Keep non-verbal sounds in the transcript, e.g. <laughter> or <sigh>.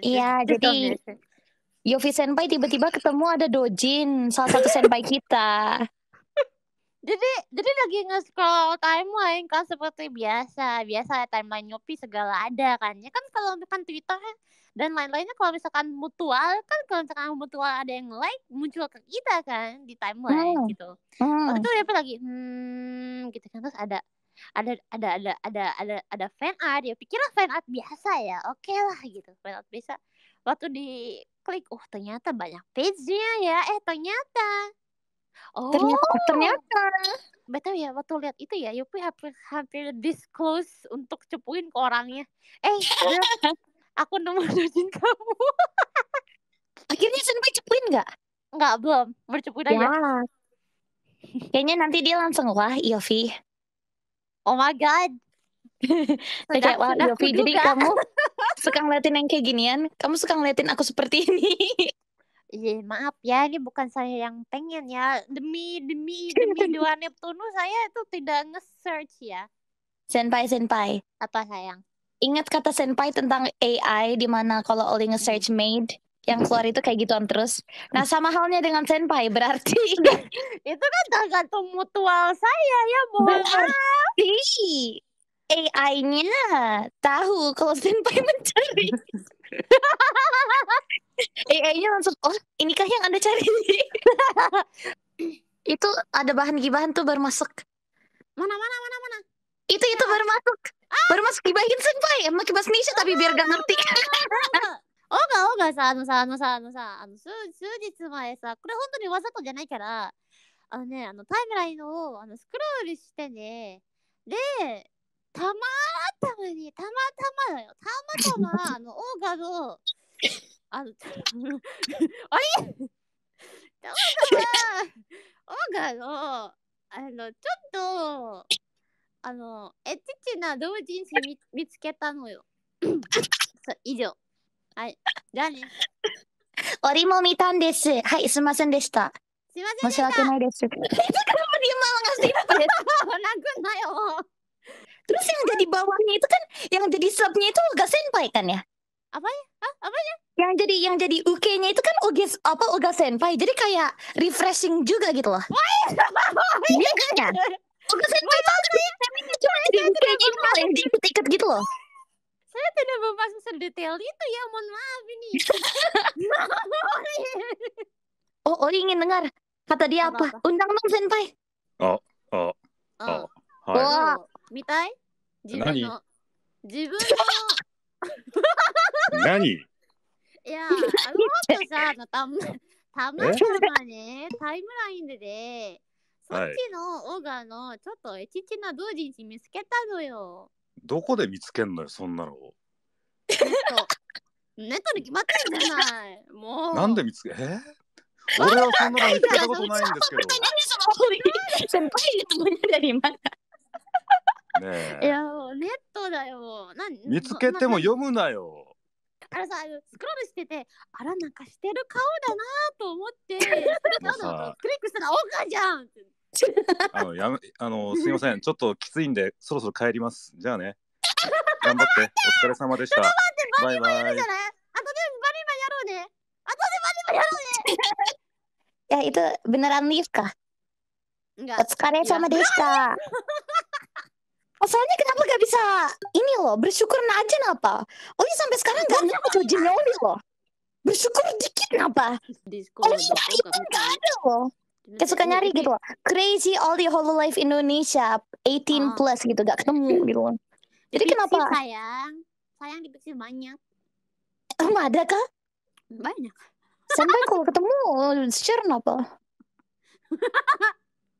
Iya, jadi Yofi Senpai tiba-tiba ketemu ada Dojin, salah satu senpai kita. <laughs> jadi jadi lagi nge-scroll timeline kan seperti biasa. Biasa ya, timeline Yofi segala ada kan. Ya kan kalau misalkan Twitter kan dan lain-lainnya kalau misalkan mutual kan kalau misalkan mutual ada yang like muncul ke kita kan di timeline hmm. gitu. Hmm. Waktu itu Yofi lagi hmm gitu kan terus ada ada ada ada ada ada ada fan art ya pikirlah fan art biasa ya oke okay lah gitu fan art biasa waktu di klik oh ternyata banyak page-nya ya eh ternyata oh ternyata ternyata betul ya waktu lihat itu ya Yupi hampir hampir disclose untuk cepuin ke orangnya eh <laughs> aku nomor dojin kamu <laughs> akhirnya sampai cepuin nggak nggak belum bercepuin ya. aja Kayaknya nanti dia langsung wah Yofi Oh my god. <laughs> kayak warna aku ah, Jadi juga. kamu <laughs> suka ngeliatin yang kayak ginian Kamu suka ngeliatin aku seperti ini <laughs> Iya maaf ya Ini bukan saya yang pengen ya Demi demi demi dua Neptunus Saya itu tidak nge-search ya Senpai senpai Apa sayang? Ingat kata senpai tentang AI Dimana kalau Oli nge-search hmm. made yang keluar itu kayak gituan terus. Nah sama halnya dengan senpai berarti <laughs> itu kan tergantung mutual saya ya bu. Berarti AI-nya tahu kalau senpai <laughs> mencari. AI-nya langsung oh inikah yang anda cari? <laughs> itu ada bahan gibahan tuh baru masuk. Mana mana mana mana? Itu itu baru masuk. Ah. Baru masuk gibahin senpai, emang kibas Nisha tapi biar gak ngerti. Ah! オガオガさ、あのさ、あのさ、あのさ、あの数数日前さ、これ本当にわざとじゃないから、あのね、あのタイムラインをあのスクロールしてね、で、たまたまに、たまたまだよ、たまたま、<laughs> あの、オーガの、あの、<laughs> あれたまたま、オーガの、あの、ちょっと、あの、エッチな同人誌見つけたのよ。<clears throat> 以上。はい。じゃあね。折も見たんです。はい、すみませんでした。すみません申し訳ないです。Terus yang jadi bawahnya itu kan, yang jadi subnya itu Oga Senpai kan ya? Apa ya? Hah? Apa ya? Yang jadi yang jadi UK-nya itu kan Oga apa Oga Senpai. Jadi kayak refreshing juga gitu loh. Iya kan? Oga Senpai itu kan yang jadi UK-nya itu yang diikat ikut gitu loh. Saya tidak memahami. sedetail itu ya mohon maaf ini oh Ori ingin dengar kata dia apa, apa? undang dong senpai oh oh oh, oh. Hai. Wow. 見たい自分の自分の何いやあの後さあのたまたまさがねタイムラインででそっちのオガのちょっとエチチな同人誌見つけたのよ。どこで見つけんのよそんなのを。ネットに決まってるじゃない。もう。なんで見つけ、えー、俺はそんなの見つけたことないんですけど。先輩に止めらねえ。いや、ネットだよ。な見つけても読むなよ。あらさ、スクロールしてて、あら、なんかしてる顔だなと思って、<laughs> クリックしたら、おかじゃんあのやあのすみません、ちょっときついんで、そろそろ帰ります。じゃあね。頑張って。お疲れ様でした。頑張って、バリバリやるじゃない後でバリバリやろうね。後でバリバリやろうね。ya itu beneran lift kah? Enggak. sama Deska Masalahnya kenapa gak bisa ini loh bersyukur aja napa? Oli sampai sekarang gak ngerti jojinya Oli loh. Bersyukur dikit napa? Oli nyari pun gak ada loh. Kayak suka nyari gitu loh. Crazy all the whole life Indonesia 18 plus gitu gak ketemu gitu loh. Jadi Dipsi, kenapa? sayang. Sayang dipiksi banyak. Emang ada kah? Banyak. Sampai kalau ketemu share apa? <laughs>